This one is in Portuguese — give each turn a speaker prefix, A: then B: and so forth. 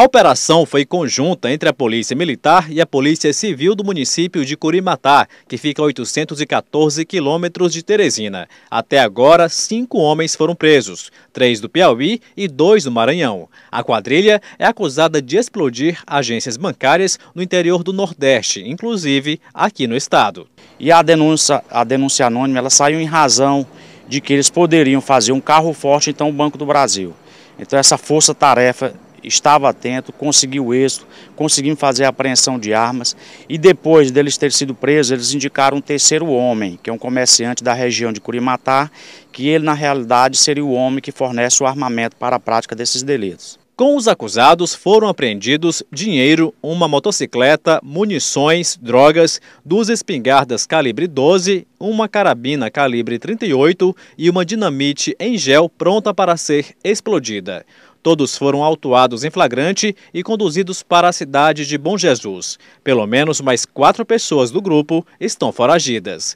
A: A operação foi conjunta entre a Polícia Militar e a Polícia Civil do município de Curimatá, que fica a 814 quilômetros de Teresina. Até agora, cinco homens foram presos, três do Piauí e dois do Maranhão. A quadrilha é acusada de explodir agências bancárias no interior do Nordeste, inclusive
B: aqui no estado. E a denúncia, a denúncia anônima ela saiu em razão de que eles poderiam fazer um carro forte, então, o Banco do Brasil. Então, essa força-tarefa estava atento, conseguiu êxito, conseguimos fazer a apreensão de armas e depois deles ter sido presos, eles indicaram um terceiro homem, que é um comerciante da região de Curimatá, que ele na realidade seria o homem que fornece o armamento para a prática desses delitos. Com os acusados
A: foram apreendidos dinheiro, uma motocicleta, munições, drogas, duas espingardas calibre 12, uma carabina calibre 38 e uma dinamite em gel pronta para ser explodida. Todos foram autuados em flagrante e conduzidos para a cidade de Bom Jesus. Pelo menos mais quatro pessoas do grupo estão foragidas.